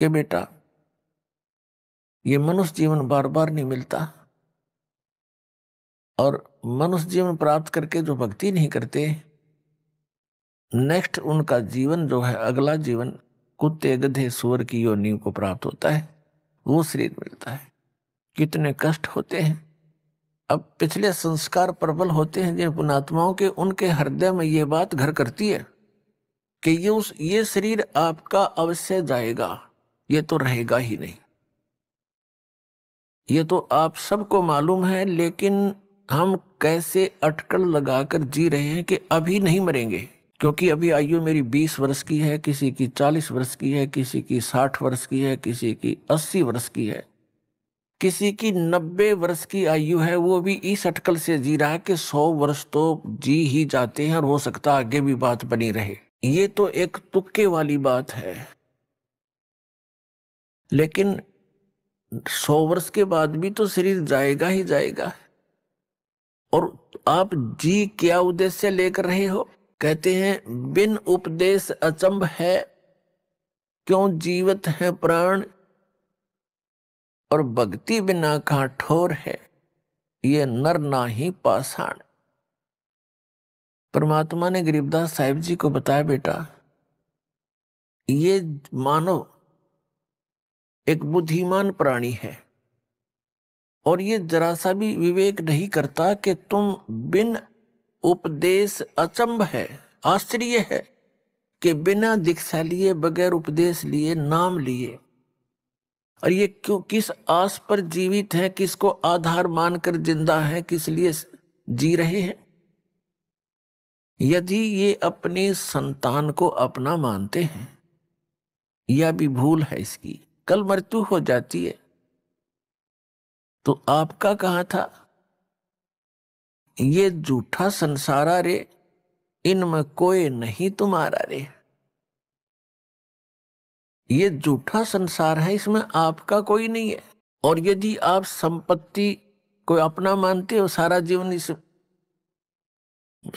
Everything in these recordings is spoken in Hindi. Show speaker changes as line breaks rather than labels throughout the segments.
कि बेटा ये मनुष्य जीवन बार बार नहीं मिलता और मनुष्य जीवन प्राप्त करके जो भक्ति नहीं करते नेक्स्ट उनका जीवन जो है अगला जीवन कुत्ते गधे सुअर की योनि को प्राप्त होता है वो शरीर मिलता है कितने कष्ट होते हैं अब पिछले संस्कार प्रबल होते हैं जिन पुणात्माओं के उनके हृदय में ये बात घर करती है कि ये उस ये शरीर आपका अवश्य जाएगा ये तो रहेगा ही नहीं ये तो आप सबको मालूम है लेकिन हम कैसे अटकल लगाकर जी रहे हैं कि अभी नहीं मरेंगे क्योंकि अभी आयु मेरी बीस वर्ष की है किसी की चालीस वर्ष की है किसी की साठ वर्ष की है किसी की अस्सी वर्ष की है किसी की नब्बे वर्ष की आयु है वो भी इस अटकल से जी रहा है कि सौ वर्ष तो जी ही जाते हैं और हो सकता आगे भी बात बनी रहे ये तो एक तुक्के वाली बात है लेकिन सौ वर्ष के बाद भी तो शरीर जाएगा ही जाएगा और आप जी क्या उद्देश्य लेकर रहे हो कहते हैं बिन उपदेश अचंभ है क्यों जीवत है प्राण और भक्ति बिना कहा ठोर है ये नर ना ही पाषाण परमात्मा ने गरीबदास साहिब जी को बताया बेटा ये मानो एक बुद्धिमान प्राणी है और ये जरा सा भी विवेक नहीं करता कि तुम बिन उपदेश अचंभ है आश्चर्य है कि बिना दीक्षा लिए बगैर उपदेश लिए नाम लिए और ये क्यों किस आस पर जीवित है किसको आधार मानकर जिंदा है किस लिए जी रहे हैं यदि ये अपने संतान को अपना मानते हैं यह भी भूल है इसकी कल मृत्यु हो जाती है तो आपका कहा था ये झूठा संसारा रे इनमें कोई नहीं तुम्हारा रे ये झूठा संसार है इसमें आपका कोई नहीं है और यदि आप संपत्ति को अपना मानते हो सारा जीवन इस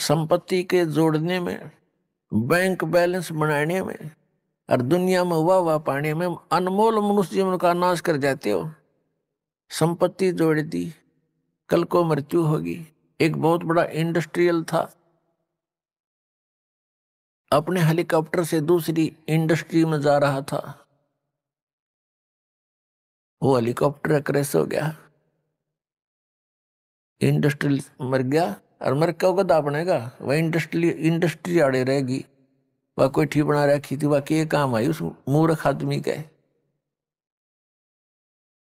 संपत्ति के जोड़ने में बैंक बैलेंस बनाने में और दुनिया में हुआ हुआ पाने में अनमोल मनुष्य जीवन का नाश कर जाते हो संपत्ति जोड़ दी कल को मृत्यु होगी एक बहुत बड़ा इंडस्ट्रियल था अपने हेलीकॉप्टर से दूसरी इंडस्ट्री में जा रहा था वो हेलीकॉप्टर क्रेश हो गया इंडस्ट्रियल मर गया और मर क्या होगा बनेगा वह इंडस्ट्री इंडस्ट्री आड़े रहेगी कोई कोठी बना रखी थी वह के काम आई उस मूर्ख आदमी के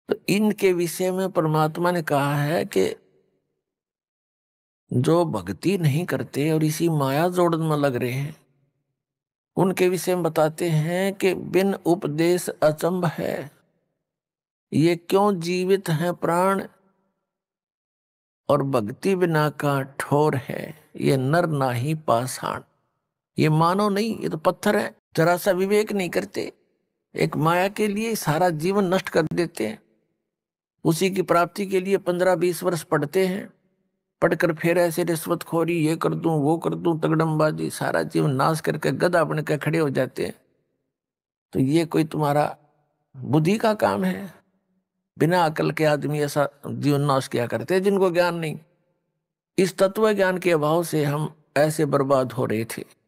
तो इनके विषय में परमात्मा ने कहा है कि जो भक्ति नहीं करते और इसी माया जोड़न में लग रहे हैं उनके विषय में बताते हैं कि बिन उपदेश अचंभ है ये क्यों जीवित हैं प्राण और भक्ति बिना का ठोर है ये नर ना ही पाषाण ये मानो नहीं ये तो पत्थर है जरा सा विवेक नहीं करते एक माया के लिए सारा जीवन नष्ट कर देते हैं उसी की प्राप्ति के लिए पंद्रह बीस वर्ष पढ़ते हैं पढ़कर फिर ऐसे रिश्वत खोरी ये कर दूं वो कर दूं तगड़मबाजी सारा जीवन नाश करके गदा बन के खड़े हो जाते हैं तो ये कोई तुम्हारा बुद्धि का काम है बिना अकल के आदमी ऐसा जीवन नाश किया करते जिनको ज्ञान नहीं इस तत्व ज्ञान के अभाव से हम ऐसे बर्बाद हो रहे थे